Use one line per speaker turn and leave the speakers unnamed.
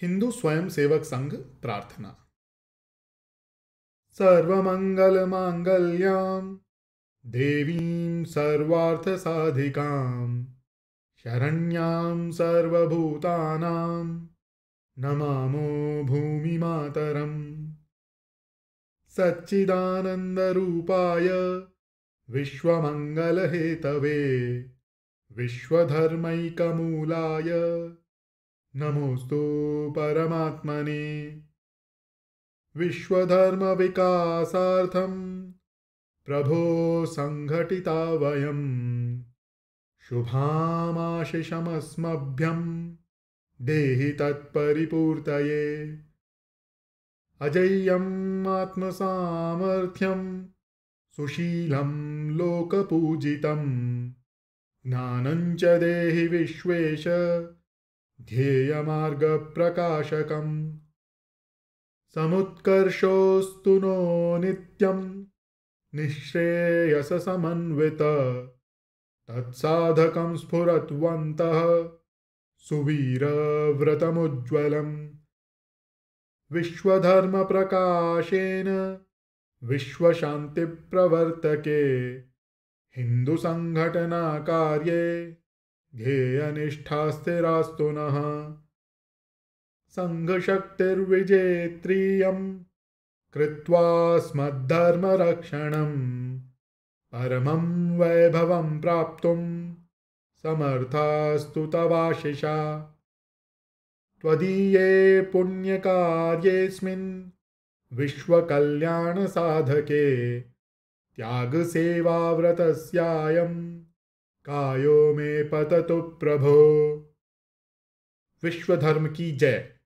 हिंदू स्वयं सेवक संघ प्रार्थना सर्वमंगल मांगल्याम देवी सर्वार्थ साधिकाम शरण्याम सर्वभूतानाम नमामो भूमि मातरम विश्वमंगल हेतवे विश्वधर्मैकमूलाय नमोस्तु परमात्मने विश्वधर्मविकासार्थं प्रभो सङ्घटिता वयम् शुभामाशिषमस्मभ्यं देहि तत्परिपूर्तये आत्मसामर्थ्यं सुशीलं लोकपूजितम् ज्ञानञ्च देहि विश्वेश ध्येयमार्ग प्रकाशकम् समुत्कर्षोऽस्तु नो नित्यम् निःश्रेयस समन्वित तत्साधकम् स्फुरत्वन्तः सुवीरव्रतमुज्ज्वलम् विश्वधर्मप्रकाशेन विश्वशान्तिप्रवर्तके हिन्दुसङ्घटनाकार्ये ध्येयनिष्ठा नः नः कृत्वा कृत्वास्मद्धर्मरक्षणम् परमं वैभवं प्राप्तुं समर्थास्तु तवाशिषा त्वदीये पुण्यकार्येऽस्मिन् विश्वकल्याणसाधके त्यागसेवाव्रतस्यायम् कायो मे पततु प्रभो विश्वधर्म की जय